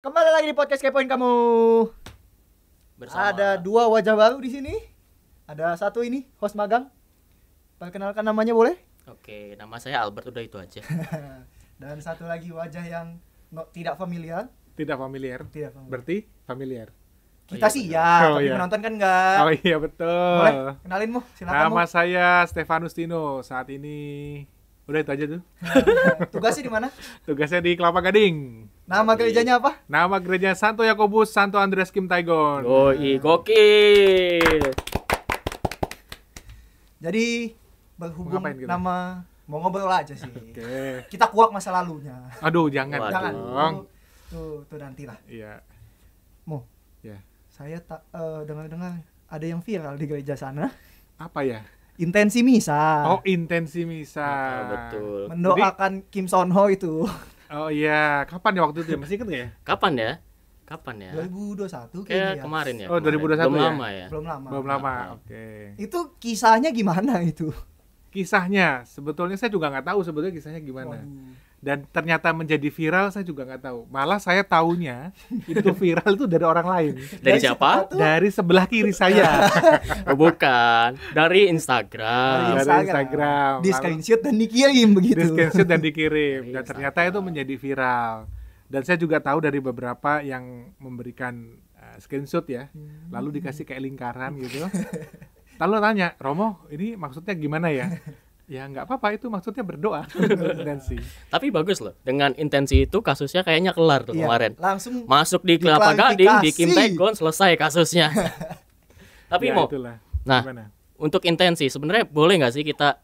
Kembali lagi di podcast kepoin kamu. Bersama. Ada dua wajah baru di sini. Ada satu ini host magang. Perkenalkan namanya boleh? Oke, nama saya Albert udah itu aja. Dan satu lagi wajah yang no, tidak familiar. Tidak familiar. Tidak familiar. Berarti familiar. Kita oh, sih ya, oh, tapi iya. menonton kan enggak. Oh iya betul. Boleh kenalin mu, silakan. Nama mu. saya Stefanus Tino. Saat ini udah itu aja tuh. Tugasnya di mana? Tugasnya di Kelapa Gading. Nama gerejanya apa? Nama gereja Santo Yakobus Santo Andreas Kim Taigon. Oh, nah. goki. Jadi berhubung nama mau ngobrol aja sih. Oke. Okay. Kita kuak masa lalunya. Aduh, jangan. Waduh. Jangan. Tuh, tuh, tuh lah. Iya. Mo. Ya. Saya tak uh, dengar-dengar ada yang viral di gereja sana. Apa ya? Intensi misa. Oh, intensi misa. betul. Mendoakan Jadi, Kim Son Ho itu. Oh iya, kapan ya waktu itu? Ya? Masih inget gak ya? Kapan ya? Kapan ya? 2021 kayaknya. ya. kemarin ya. Oh, kemarin. 2021 Belum ya? lama ya. Belum lama. Belum lama. Oke. Okay. Itu kisahnya gimana itu? Kisahnya sebetulnya saya juga nggak tahu sebetulnya kisahnya gimana. Waduh dan ternyata menjadi viral saya juga nggak tahu malah saya tahunya itu viral itu dari orang lain dari, dari siapa dari sebelah kiri saya oh, bukan dari Instagram dari Instagram, Instagram. di screenshot dan dikirim begitu di screenshot dan dikirim dan ternyata itu menjadi viral dan saya juga tahu dari beberapa yang memberikan uh, screenshot ya hmm. lalu dikasih kayak lingkaran gitu lalu tanya Romo ini maksudnya gimana ya Ya nggak apa-apa itu maksudnya berdoa intensi. Tapi bagus loh. Dengan intensi itu kasusnya kayaknya kelar tuh ya, kemarin. Langsung masuk di Kelapa Gading, di Kim Pegon selesai kasusnya. Tapi ya, mau. Itulah. Nah, Gimana? untuk intensi sebenarnya boleh nggak sih kita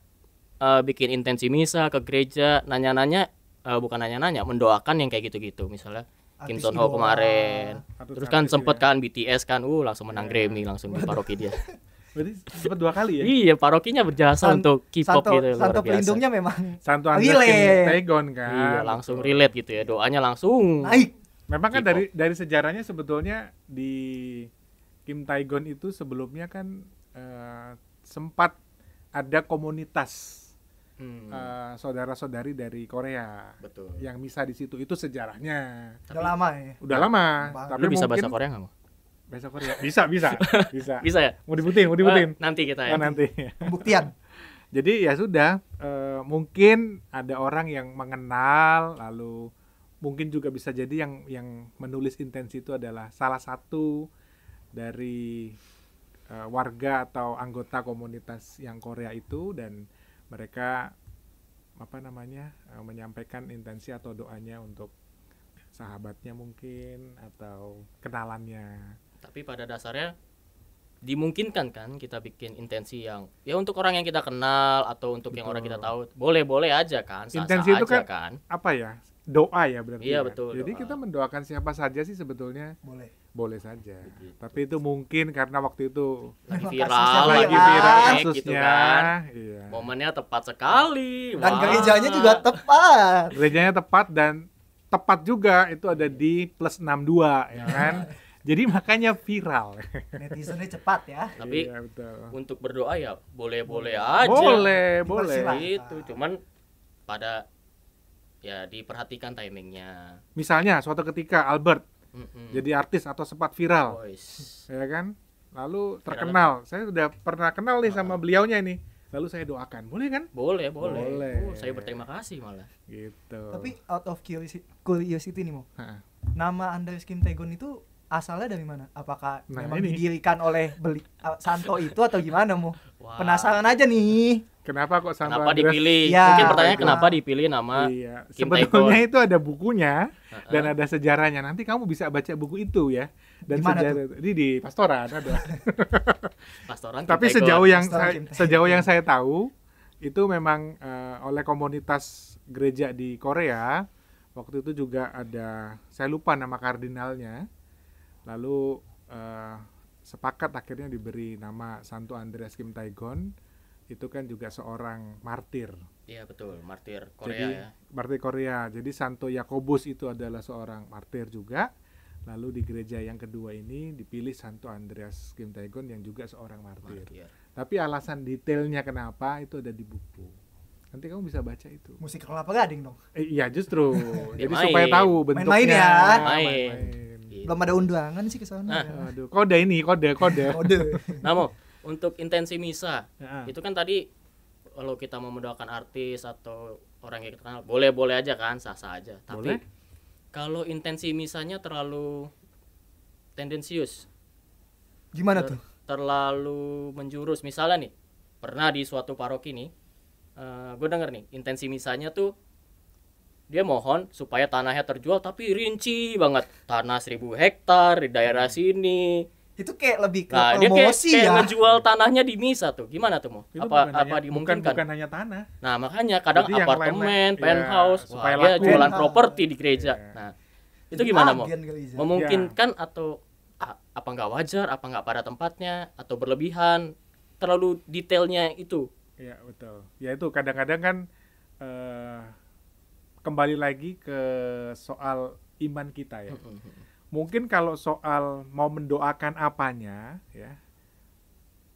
uh, bikin intensi misa ke gereja, nanya-nanya uh, bukan nanya-nanya, mendoakan yang kayak gitu-gitu misalnya. Kim Son Ho kemarin. Terus kan sempet ya. kan BTS kan, uh langsung menang yeah. Grammy langsung di paroki dia. Berarti sempat dua kali ya? Iya, parokinya berjasa San, untuk K-pop gitu Santo pelindungnya memang Santo relate. Tegon kan. Iya, langsung relate gitu ya. Doanya langsung naik. Memang kan gitu. dari dari sejarahnya sebetulnya di Kim Taegon itu sebelumnya kan uh, sempat ada komunitas hmm. uh, saudara-saudari dari Korea. Betul. Yang bisa di situ itu sejarahnya. Udah lama ya. Udah lama. Bang. Tapi Lu bisa mungkin, bahasa Korea nggak? besok Korea bisa bisa bisa bisa ya mau dibutin mau dibutin oh, nanti kita ya nanti pembuktian jadi ya sudah e, mungkin ada orang yang mengenal lalu mungkin juga bisa jadi yang yang menulis intensi itu adalah salah satu dari e, warga atau anggota komunitas yang Korea itu dan mereka apa namanya e, menyampaikan intensi atau doanya untuk sahabatnya mungkin atau kenalannya tapi pada dasarnya dimungkinkan kan kita bikin intensi yang ya untuk orang yang kita kenal atau untuk betul. yang orang kita tahu boleh boleh aja kan intensi itu kan, kan apa ya doa ya berarti iya, kan? betul, jadi kita mendoakan siapa saja sih sebetulnya boleh boleh saja Begitu. tapi itu mungkin karena waktu itu lagi viral lagi viral kasusnya gitu kan. iya. momennya tepat sekali dan gerejanya juga tepat gerejanya tepat dan tepat juga itu ada di plus enam dua ya kan Jadi makanya viral. Netizennya cepat ya. Tapi iya, betul. untuk berdoa ya boleh-boleh aja. Boleh, boleh. Itu cuman pada ya diperhatikan timingnya. Misalnya suatu ketika Albert mm jadi artis atau sempat viral, Boys. ya kan? Lalu terkenal. Viral. Saya sudah pernah kenal nih sama ah. beliaunya ini. Lalu saya doakan, boleh kan? Boleh, boleh. boleh. Oh, saya berterima kasih malah. Gitu. Tapi out of curiosity, curiosity nih mau. Nama anda Kim Tegon itu asalnya dari mana? Apakah nah, memang ini. didirikan oleh beli, uh, Santo itu atau gimana mu? Wow. Penasaran aja nih. Kenapa kok Santo Kenapa Andres? dipilih? Ya, Mungkin pertanyaan kenapa dipilih nama iya. Sebetulnya Taekon. itu ada bukunya dan ada sejarahnya. Nanti kamu bisa baca buku itu ya. Dan Dimana sejarah tuh? ini di pastoran ada. pastoran. Kim Tapi sejauh yang saya, sejauh yang saya tahu itu memang uh, oleh komunitas gereja di Korea waktu itu juga ada saya lupa nama kardinalnya lalu uh, sepakat akhirnya diberi nama Santo Andreas Kim Taegon itu kan juga seorang martir. Iya betul, martir Korea Jadi, ya. Martir Korea. Jadi Santo Yakobus itu adalah seorang martir juga. Lalu di gereja yang kedua ini dipilih Santo Andreas Kim Taegon yang juga seorang martir. martir. Tapi alasan detailnya kenapa itu ada di buku. Nanti kamu bisa baca itu. Musik kelapa gading dong. Eh, iya justru. Jadi main. supaya tahu bentuknya. Main-main ya. Main. main. Gitu. Belum ada undangan sih ke sana. Nah. Ya. kode ini, kode, kode. kode. nah, mau untuk intensi misa. Ya. Itu kan tadi kalau kita mau mendoakan artis atau orang yang kita kenal, boleh-boleh aja kan, sah-sah aja. Tapi kalau intensi misanya terlalu tendensius. Gimana ter tuh? Terlalu menjurus. Misalnya nih, pernah di suatu paroki nih, uh, eh, gue denger nih intensi misanya tuh dia mohon supaya tanahnya terjual tapi rinci banget tanah seribu hektar di daerah hmm. sini itu kayak lebih ke nah, dia kayak, kayak ya. tanahnya di misa tuh gimana tuh mau apa bukan apa hanya, dimungkinkan bukan, bukan hanya tanah nah makanya kadang Jadi apartemen iya, penthouse ya, supaya wah, jualan properti di gereja ya. nah itu Jadi gimana mau memungkinkan ya. atau apa nggak wajar apa nggak pada tempatnya atau berlebihan terlalu detailnya itu ya betul ya itu kadang-kadang kan uh, kembali lagi ke soal iman kita ya. Mungkin kalau soal mau mendoakan apanya ya,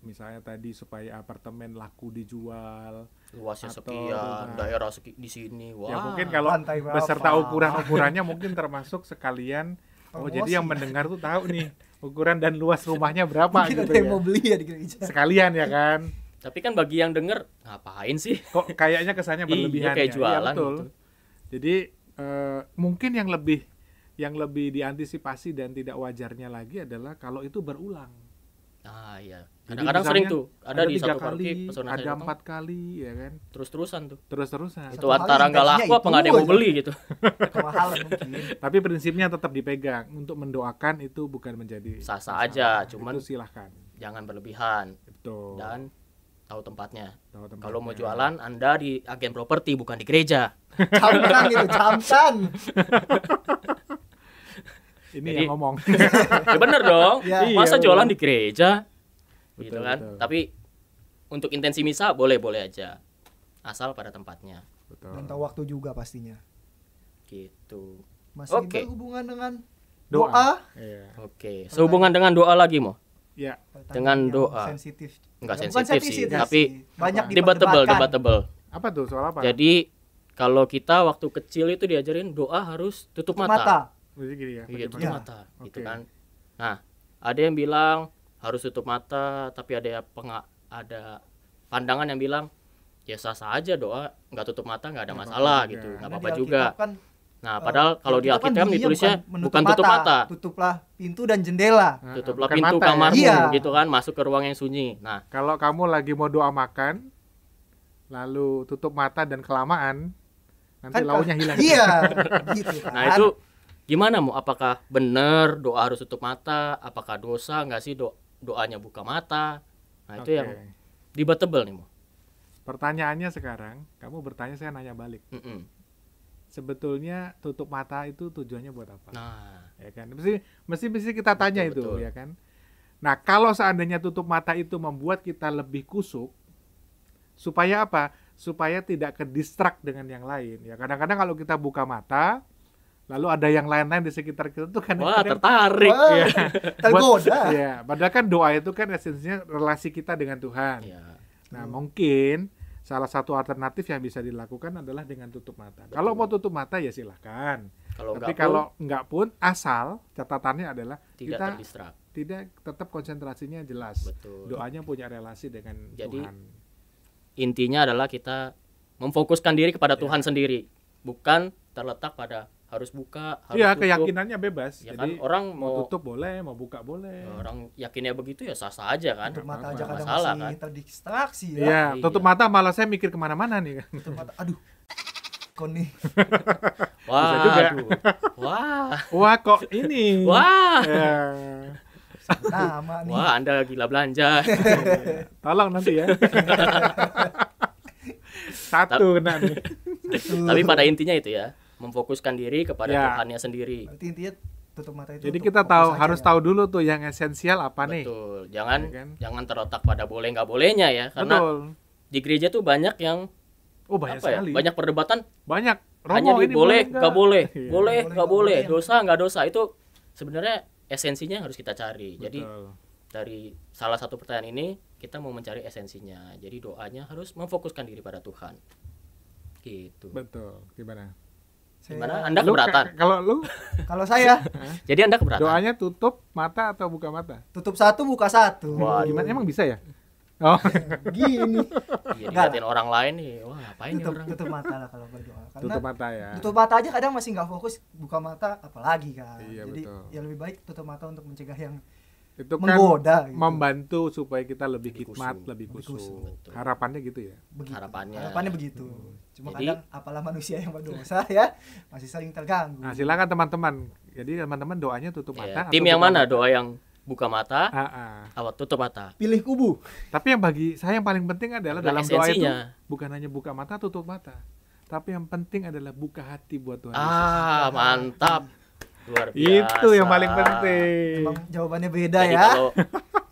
misalnya tadi supaya apartemen laku dijual, luasnya sekian, daerah seki, di sini, ya, wah. Ya mungkin kalau beserta ukuran-ukurannya mungkin termasuk sekalian. Oh, oh jadi yang ya. mendengar tuh tahu nih ukuran dan luas rumahnya berapa mungkin gitu ya. mau beli ya dikira Sekalian ya kan. Tapi kan bagi yang denger ngapain sih? Kok kayaknya kesannya iya, berlebihan. Ya? Iya, kayak jualan ya, betul. gitu jadi uh, mungkin yang lebih yang lebih diantisipasi dan tidak wajarnya lagi adalah kalau itu berulang. Ah iya. Kadang-kadang sering tuh ada, ada di satu kali, parkir ada empat kali ya kan. Terus-terusan tuh. Terus-terusan. Itu antara nggak laku apa nggak ada yang mau beli gitu. Tapi prinsipnya tetap dipegang untuk mendoakan itu bukan menjadi sah-sah aja, cuman itu silahkan. Jangan berlebihan. Betul. Dan tahu tempatnya. tempatnya. Kalau mau jualan, Anda di agen properti bukan di gereja. Campuran itu campuran. Ini Jadi, yang ngomong. ya bener dong. Ya, Masa iya, jualan bener. di gereja? Betul, gitu kan. Betul. Tapi untuk intensi misa boleh-boleh aja. Asal pada tempatnya. Betul. Dan tahu waktu juga pastinya. Gitu. Masih okay. berhubungan dengan doa. doa. Yeah. Oke. Okay. Sehubungan dengan doa lagi, mau? Ya. Dengan doa. Sensitif. Enggak sensitif, sensitif sih, tapi banyak debatable, debatable. Apa tuh soal apa? Jadi kalau kita waktu kecil itu diajarin doa harus tutup, tutup mata. mata. Oh, gini ya, iya, tutup ya. mata, okay. gitu kan. Nah, ada yang bilang harus tutup mata, tapi ada pengak ada pandangan yang bilang ya sah sah aja doa, nggak tutup mata nggak ada masalah ya, gitu, nggak apa apa juga. Kan Nah, padahal uh, kalau di kan Alkitab kan ditulisnya bukan, bukan tutup mata. Tutuplah pintu dan jendela. Nah, nah tutuplah pintu mata, kamarmu ya. iya. gitu kan, masuk ke ruang yang sunyi. Nah, kalau kamu lagi mau doa makan lalu tutup mata dan kelamaan nanti kan, launya hilang. Iya, gitu Nah, itu gimana mau apakah benar doa harus tutup mata? Apakah dosa nggak sih do doanya buka mata? Nah, itu okay. yang debatable nih, Mo. Pertanyaannya sekarang, kamu bertanya saya nanya balik. Mm -mm sebetulnya tutup mata itu tujuannya buat apa? Nah, ya kan. Mesti mesti mesti kita tanya betul, itu, betul. ya kan. Nah, kalau seandainya tutup mata itu membuat kita lebih kusuk supaya apa? Supaya tidak kedistrak dengan yang lain. Ya, kadang-kadang kalau kita buka mata lalu ada yang lain-lain di sekitar kita tuh kan wah tertarik wah, ya. tergoda ya padahal kan doa itu kan esensinya relasi kita dengan Tuhan ya. nah hmm. mungkin salah satu alternatif yang bisa dilakukan adalah dengan tutup mata. Betul. Kalau mau tutup mata ya silahkan. Kalau Tapi enggak kalau pun, enggak pun asal catatannya adalah tidak kita terdistrak. tidak tetap konsentrasinya jelas. Betul. Doanya punya relasi dengan Jadi, Tuhan. Intinya adalah kita memfokuskan diri kepada ya. Tuhan sendiri, bukan terletak pada harus buka harus iya tutup. keyakinannya bebas ya Jadi kan orang mau, mau tutup boleh mau buka boleh ya, orang yakinnya begitu ya sah sah aja kan tutup mata aja kadang masalah, masih kan? terdistraksi ya, ya tutup iya. mata malah saya mikir kemana-mana nih kan tutup mata aduh kok nih wah Bisa juga. Aduh. wah wah kok ini wah ya. Nama nih. Wah, Anda gila belanja. Tolong nanti ya. Satu kena nih. Tapi pada intinya itu ya, memfokuskan diri kepada ya. Tuhannya sendiri. Berarti intinya tutup mata itu. Jadi kita tahu harus ya. tahu dulu tuh yang esensial apa Betul. nih. Betul. Jangan ya kan? jangan terletak pada boleh nggak bolehnya ya karena Betul. di gereja tuh banyak yang Oh banyak apa ya, sekali. Banyak perdebatan. Banyak. Romo hanya di boleh nggak boleh, boleh nggak boleh, iya. boleh, boleh. dosa nggak dosa itu sebenarnya esensinya harus kita cari. Betul. Jadi dari salah satu pertanyaan ini kita mau mencari esensinya. Jadi doanya harus memfokuskan diri pada Tuhan. Gitu. Betul. Gimana? Saya, Gimana? Anda lu keberatan? Ke, kalau lu? kalau saya. Jadi Anda keberatan. Doanya tutup mata atau buka mata? Tutup satu, buka satu. Wah, gimana emang bisa ya? Iya, oh, gini. Iya, ngeliatin orang lain nih. Wah, ngapain tutup, orang? Tutup mata lah kalau berdoa. Karena tutup mata ya. Tutup mata aja kadang masih nggak fokus, buka mata apalagi kan. Iya, Jadi betul. ya lebih baik tutup mata untuk mencegah yang itu kan menggoda gitu. membantu supaya kita lebih, khidmat lebih khusus harapannya gitu ya begitu. harapannya harapannya begitu cuma jadi, kadang apalah manusia yang berdosa ya masih sering terganggu nah silakan teman-teman jadi teman-teman doanya tutup iya. mata yeah. tim yang mana doa yang buka mata atau tutup mata pilih kubu tapi yang bagi saya yang paling penting adalah dalam doa itu bukan hanya buka mata tutup mata tapi yang penting adalah buka hati buat Tuhan ah Yesus. mantap luar biasa. Itu yang paling penting. Emang jawabannya beda Jadi ya. Kalau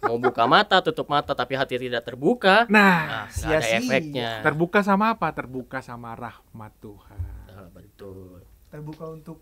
mau buka mata, tutup mata tapi hati tidak terbuka. Nah, nah sia ada efeknya. Terbuka sama apa? Terbuka sama rahmat Tuhan. Nah, betul. Terbuka untuk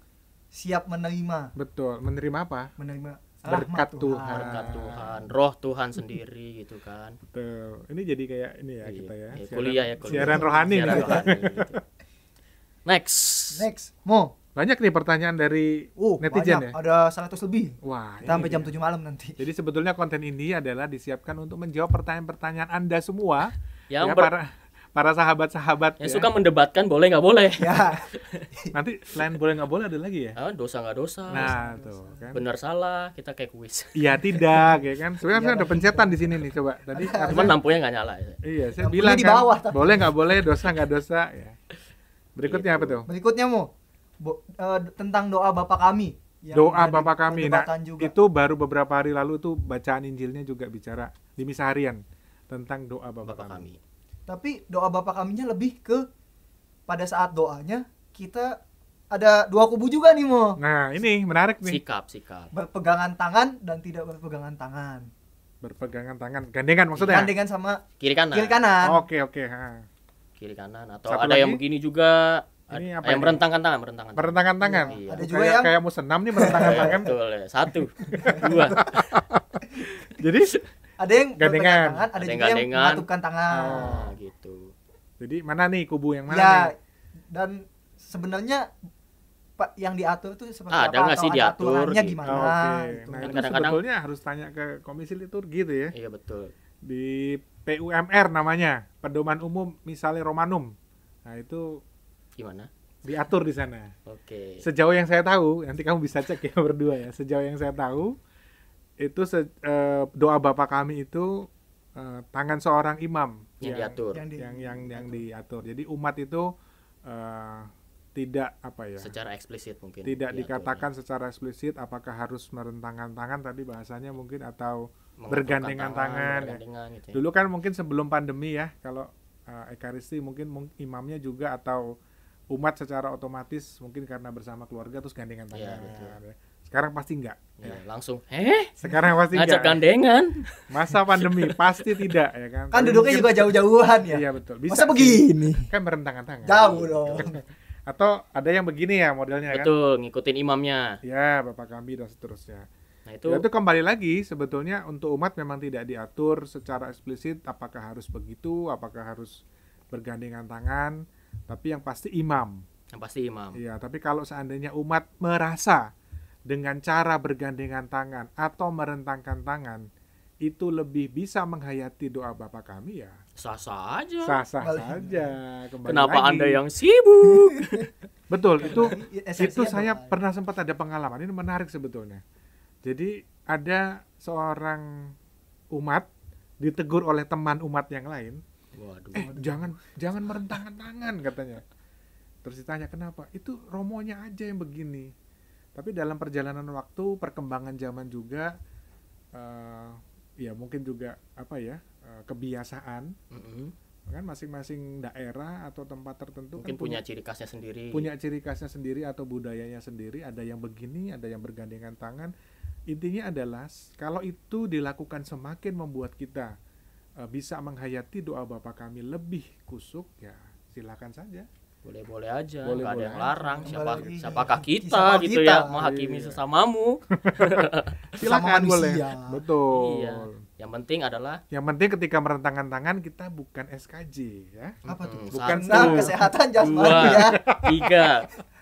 siap menerima. Betul. Menerima apa? Menerima berkat Tuhan. Tuhan. Berkat Tuhan, roh Tuhan sendiri gitu kan. Betul. Ini jadi kayak ini ya kita ya. Iya, siaran, kuliah ya kuliah. Siaran rohani. Siaran gitu ya. rohani gitu. Next. Next. Mo. Banyak nih pertanyaan dari uh, netizen banyak. ya. Ada 100 lebih. Wah, Kita sampai iya, jam iya. tujuh 7 malam nanti. Jadi sebetulnya konten ini adalah disiapkan untuk menjawab pertanyaan-pertanyaan Anda semua. yang ya, para para sahabat-sahabat yang ya. suka mendebatkan boleh nggak boleh. Ya. Nanti selain boleh nggak boleh ada lagi ya? Ah, dosa nggak dosa. Nah, tuh kan. Benar salah kita kayak kuis. Iya, tidak ya kan. Sebenarnya iya. ada pencetan di sini nih coba. Tadi cuma lampunya nggak nyala. Ya. Iya, saya bilang kan, boleh nggak boleh, dosa nggak dosa ya. Berikutnya apa tuh? Berikutnya mau bo, uh, tentang doa Bapa kami. Yang doa Bapa kami. Nah, juga. itu baru beberapa hari lalu itu bacaan Injilnya juga bicara di misa harian tentang doa Bapa kami. kami. Tapi doa Bapa kaminya lebih ke pada saat doanya kita ada dua kubu juga nih mo. Nah ini menarik nih. Sikap sikap. Berpegangan tangan dan tidak berpegangan tangan. Berpegangan tangan gandengan maksudnya. Gandengan sama kiri kanan. Kiri kanan. Oke oh, oke. Okay, okay. Kiri kanan atau Satu ada lagi? yang begini juga ini apa yang merentangkan tangan, merentangkan. Merentangkan tangan. Iya. Ada juga kayak, yang kayak mau senam nih merentangkan iya, tangan. Betul, ya. Satu, dua. Jadi ada yang gandengan, tangan, ada, yang juga gandengan. yang mengatupkan tangan. Oh, gitu. Jadi mana nih kubu yang mana? Ya, nih? dan sebenarnya Pak yang diatur tuh seperti ah, apa? ada nggak sih diatur? Gitu. gimana? Oh, ah, okay. gitu. Nah, itu kadang-kadang sebetulnya harus tanya ke komisi liturgi gitu ya. Iya betul. Di PUMR namanya, pedoman umum misalnya Romanum. Nah, itu gimana? Diatur di sana. Oke. Okay. Sejauh yang saya tahu, nanti kamu bisa cek ya berdua ya. Sejauh yang saya tahu itu se uh, doa Bapak kami itu uh, tangan seorang imam yang, yang diatur. Yang yang yang, yang diatur. Jadi umat itu uh, tidak apa ya secara eksplisit mungkin tidak dikatakan secara eksplisit apakah harus merentangkan tangan tadi bahasanya mungkin atau bergandengan tangan, tangan ya. bergandengan, gitu ya. dulu kan mungkin sebelum pandemi ya kalau uh, ekaristi mungkin imamnya juga atau umat secara otomatis mungkin karena bersama keluarga terus gandengan tangan. Ya, Sekarang pasti enggak. Yeah, ya. Langsung. Eh? Sekarang pasti Ngajak enggak. gandengan. Masa pandemi pasti tidak ya kan. Kan duduknya juga jauh-jauhan ya. Iya betul. Bisa Masa begini? Kan merentangkan tangan. Jauh gitu. dong. Atau ada yang begini ya modelnya betul, kan. Betul, ngikutin imamnya. Ya, Bapak kami dan seterusnya. Nah itu, ya, itu kembali lagi sebetulnya untuk umat memang tidak diatur secara eksplisit apakah harus begitu, apakah harus bergandengan tangan tapi yang pasti imam. Yang pasti imam. Iya, tapi kalau seandainya umat merasa dengan cara bergandengan tangan atau merentangkan tangan itu lebih bisa menghayati doa bapak kami ya. Sah-sah aja. Sah-sah saja. Kembali Kenapa lagi. Anda yang sibuk? Betul, itu ya, itu saya pernah sempat ada pengalaman ini menarik sebetulnya. Jadi ada seorang umat ditegur oleh teman umat yang lain Waduh, eh, waduh. jangan jangan merentangkan tangan katanya. Terus ditanya kenapa? Itu romonya aja yang begini. Tapi dalam perjalanan waktu, perkembangan zaman juga, uh, ya mungkin juga apa ya uh, kebiasaan. Mm -hmm kan masing-masing daerah atau tempat tertentu mungkin kan punya, punya ciri khasnya sendiri punya ciri khasnya sendiri atau budayanya sendiri ada yang begini ada yang bergandengan tangan intinya adalah kalau itu dilakukan semakin membuat kita Eh, bisa menghayati doa Bapak kami lebih kusuk ya silakan saja boleh-boleh aja boleh, gak boleh ada yang larang siapa lagi. siapakah kita Siapa gitu kita. ya menghakimi iya. sesamamu silakan boleh betul iya. yang penting adalah yang penting ketika merentangkan tangan kita bukan SKJ ya apa tuh bukan satu, kesehatan jasmani ya tiga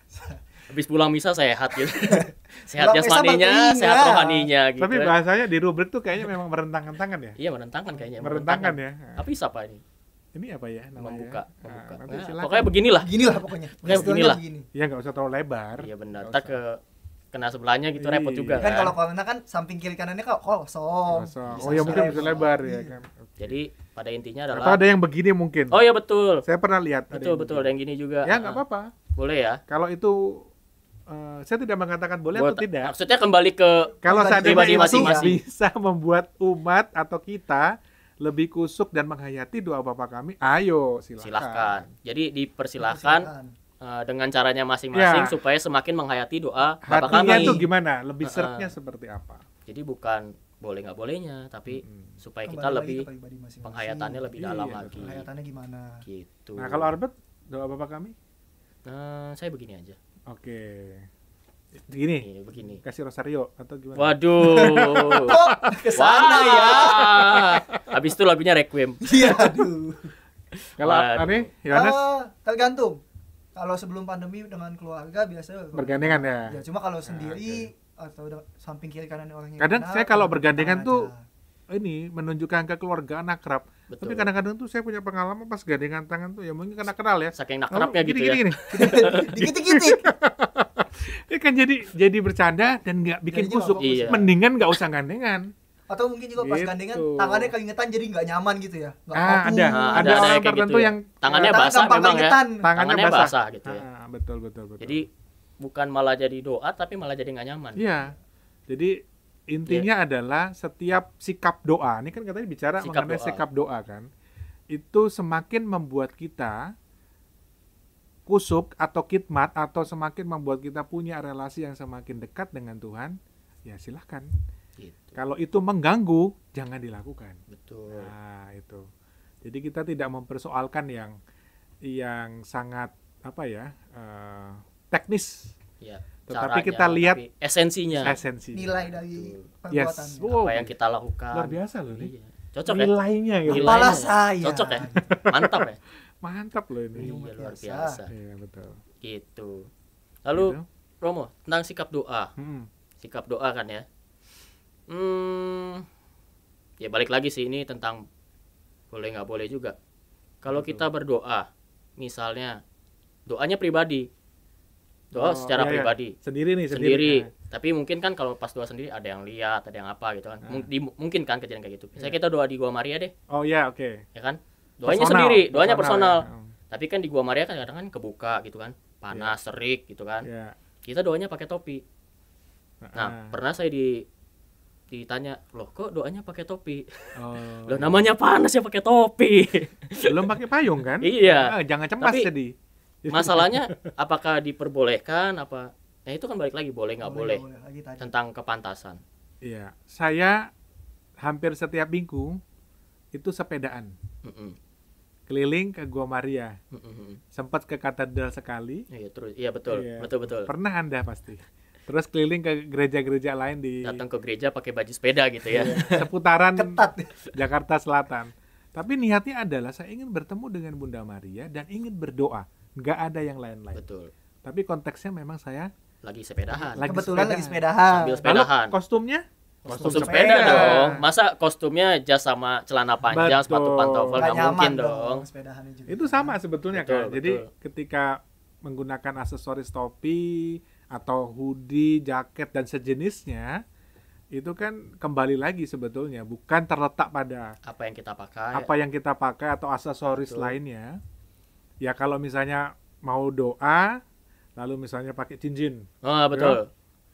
habis pulang misa sehat gitu sehat eh, jasmaninya, sehat rohaninya gitu. Tapi ya. bahasanya di rubrik tuh kayaknya memang merentangkan tangan ya. Iya, merentangkan kayaknya. Merentangkan, ya. Tapi siapa ini? Ini apa ya namanya? Membuka, nah, membuka. Nah, pokoknya beginilah. Beginilah pokoknya. Pokoknya beginilah. Iya Ya nggak usah terlalu lebar. Iya benar. Tak ke kena sebelahnya gitu repot iya. juga kan. Kan kalau kena kan samping kiri kanannya kok kosong. Oh ya mungkin bisa lebar ya kan. Jadi pada intinya adalah Atau ada yang begini mungkin. Oh iya betul. Saya pernah lihat. Betul betul ada yang gini juga. Ya nggak ah. apa-apa. Boleh ya. Kalau itu Eh, saya tidak mengatakan boleh Buat, atau tidak. Maksudnya kembali ke kalau saya itu masing bisa membuat umat atau kita lebih kusuk dan menghayati doa Bapak kami, ayo silakan. Silahkan. Jadi dipersilahkan Uh, dengan caranya masing-masing ya. supaya semakin menghayati doa Bapak Hatinya kami. itu gimana? Lebih seretnya uh seperti apa? Jadi bukan boleh nggak bolehnya, tapi hmm. supaya Kembali kita lebih masing -masing. penghayatannya lebih iya, dalam lagi. Penghayatannya gimana? Gitu. Nah kalau Arbet doa Bapak kami? Nah, saya begini aja. Oke. Ini iya, begini. Kasih Rosario atau gimana? Waduh. Ke sana ya. Habis itu lagunya Requiem. Iya, aduh. Kalau aneh, Yohanes? Uh, tergantung. Kalau sebelum pandemi dengan keluarga biasanya bergandengan ya. Ya, cuma kalau ah, sendiri okay. atau samping kiri kanan orangnya. Kadang saya kalau bergandengan tuh aja ini menunjukkan kekeluargaan akrab. Betul. Tapi kadang-kadang tuh saya punya pengalaman pas gandengan tangan tuh ya mungkin karena kenal ya. Saking ya gitu gini, ya. Gini, gini. Ini ya kan jadi jadi bercanda dan nggak bikin kusuk. Iya. Mendingan nggak usah gandengan. Atau mungkin juga pas gitu. gandengan tangannya keingetan jadi nggak nyaman gitu ya. Gak ah, ah, ada, nah, ada, ada orang tertentu gitu. Ya. yang tangannya tangan basah memang ya. keringetan. ya. Tangannya, tangannya basah. basah gitu ya. Ah, betul, betul, betul. Jadi bukan malah jadi doa tapi malah jadi nggak nyaman. Iya. Jadi Intinya yeah. adalah setiap sikap doa, ini kan katanya bicara sikap mengenai doa. sikap doa kan, itu semakin membuat kita kusuk atau kitmat atau semakin membuat kita punya relasi yang semakin dekat dengan Tuhan, ya silahkan. Gitu. Kalau itu mengganggu, jangan dilakukan. Betul. Nah, itu. Jadi kita tidak mempersoalkan yang yang sangat apa ya uh, teknis. yeah tetapi tapi kita lihat tapi esensinya esensinya nilai dari perbuatan yes. wow. apa yang kita lakukan luar biasa loh ini iya. cocok ya? nilainya ya gitu. kepala saya cocok ya mantap ya mantap loh ini iya, luar biasa iya betul gitu lalu gitu. Romo tentang sikap doa hmm. sikap doa kan ya hmm, ya balik lagi sih ini tentang boleh nggak boleh juga kalau kita berdoa misalnya doanya pribadi doa oh, oh, secara iya, iya, pribadi sendiri nih sendiri, sendiri. Nah. tapi mungkin kan kalau pas doa sendiri ada yang lihat ada yang apa gitu kan nah. di, mungkin kan kejadian kayak gitu saya iya. kita doa di gua Maria deh oh iya oke okay. ya kan doanya personal. sendiri doanya personal, personal. Ya. tapi kan di gua Maria kan kadang kan kebuka gitu kan panas yeah. serik gitu kan yeah. kita doanya pakai topi nah, nah, pernah saya di ditanya loh kok doanya pakai topi oh, loh namanya panas ya pakai topi belum pakai payung kan iya Nah, jangan cemas tapi, jadi masalahnya apakah diperbolehkan apa nah itu kan balik lagi boleh nggak boleh, boleh. boleh. Lagi tentang kepantasan iya saya hampir setiap minggu itu sepedaan mm -mm. keliling ke Gua Maria mm -mm. sempat ke katedral sekali iya terus iya betul iya. betul betul pernah anda pasti terus keliling ke gereja-gereja lain di datang ke gereja pakai baju sepeda gitu ya iya, seputaran Ketat. Jakarta Selatan tapi niatnya adalah saya ingin bertemu dengan Bunda Maria dan ingin berdoa nggak ada yang lain-lain betul tapi konteksnya memang saya lagi sepedahan lagi kebetulan sepedahan. lagi sepedahan sambil sepedahan Lalu kostumnya kostum, kostum sepeda, sepeda dong masa kostumnya jas sama celana panjang betul. sepatu pantofel nggak mungkin dong, dong. Juga. itu sama sebetulnya betul, kan betul. jadi ketika menggunakan aksesoris topi atau hoodie jaket dan sejenisnya itu kan kembali lagi sebetulnya bukan terletak pada apa yang kita pakai apa yang kita pakai atau aksesoris betul. lainnya ya kalau misalnya mau doa lalu misalnya pakai cincin ah ya, betul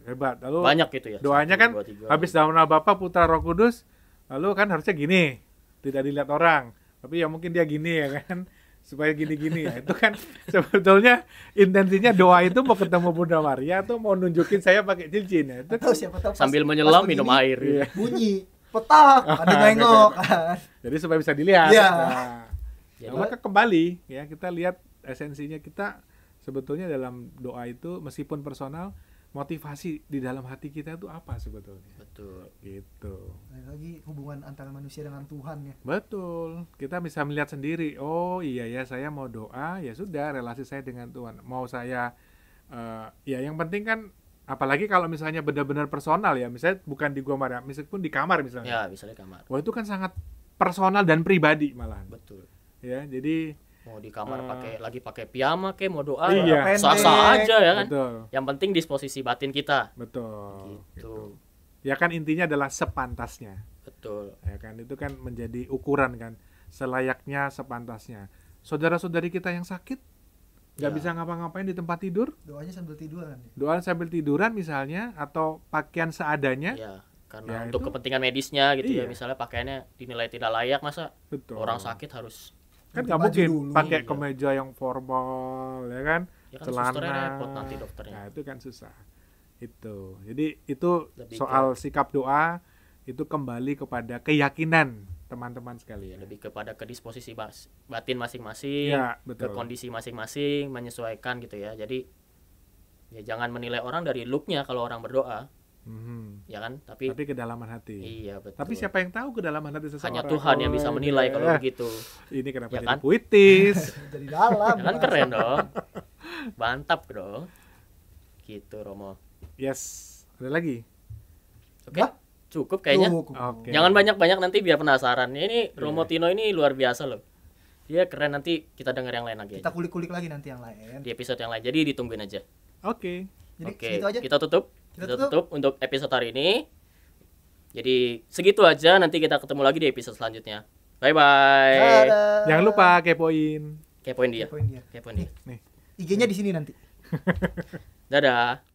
ya, hebat lalu banyak gitu ya doanya kan 2, 3, habis daun Bapa, putra roh kudus lalu kan harusnya gini tidak dilihat orang tapi ya mungkin dia gini ya kan supaya gini-gini ya itu kan sebetulnya intensinya doa itu mau ketemu Bunda Maria atau mau nunjukin saya pakai cincin ya itu kan, siapa tahu sambil menyelam minum air ya. bunyi petak ada iya. nengok jadi supaya bisa dilihat ya. nah Ya, maka kembali ya kita lihat esensinya kita sebetulnya dalam doa itu meskipun personal motivasi di dalam hati kita itu apa sebetulnya? Betul. Gitu. Lagi hubungan antara manusia dengan Tuhan ya. Betul. Kita bisa melihat sendiri. Oh iya ya saya mau doa ya sudah relasi saya dengan Tuhan. Mau saya uh, ya yang penting kan apalagi kalau misalnya benar-benar personal ya misalnya bukan di gua marah ya, meskipun di kamar misalnya ya misalnya kamar wah itu kan sangat personal dan pribadi malah betul ya jadi mau di kamar uh, pakai eh, lagi pakai piyama ke mau doa iya. Ya, sah aja ya kan betul. yang penting disposisi batin kita betul gitu. gitu ya kan intinya adalah sepantasnya betul ya kan itu kan menjadi ukuran kan selayaknya sepantasnya saudara-saudari kita yang sakit nggak ya. bisa ngapa-ngapain di tempat tidur doanya sambil tiduran ya? doa sambil tiduran misalnya atau pakaian seadanya ya, karena ya untuk itu, kepentingan medisnya gitu ya. iya. ya misalnya pakaiannya dinilai tidak layak masa Betul. orang sakit harus kan nggak mungkin pakai iya. kemeja yang formal ya kan, ya kan celana repot nanti dokternya. nah itu kan susah itu jadi itu lebih soal ke, sikap doa itu kembali kepada keyakinan teman-teman sekali ya, lebih kepada kedisposisi batin masing-masing ya, ke kondisi masing-masing menyesuaikan gitu ya jadi ya jangan menilai orang dari looknya kalau orang berdoa hmm Ya kan? Tapi Tapi kedalaman hati. Iya, betul. Tapi siapa yang tahu kedalaman hati seseorang? Hanya Tuhan yang bisa menilai iya. kalau begitu. Ini kenapa ya jadi kan? puitis? jadi dalam. Ya kan keren dong. Mantap dong. Gitu, Romo. Yes. Ada lagi? Oke. Okay. Cukup kayaknya. Cukup. Okay. Jangan banyak-banyak nanti biar penasaran. Ini iya. Romo Tino ini luar biasa loh. dia keren nanti kita dengar yang lain lagi. Kita kulik-kulik lagi nanti yang lain. Di episode yang lain. Jadi ditungguin aja. Oke. Okay. oke okay. Kita tutup kita, tutup. tutup untuk episode hari ini. Jadi segitu aja nanti kita ketemu lagi di episode selanjutnya. Bye bye. Jangan lupa kepoin. Kepoin dia. Kepoin dia. Kepoin dia. Eh, nih. Nih. IG-nya di sini nanti. Dadah.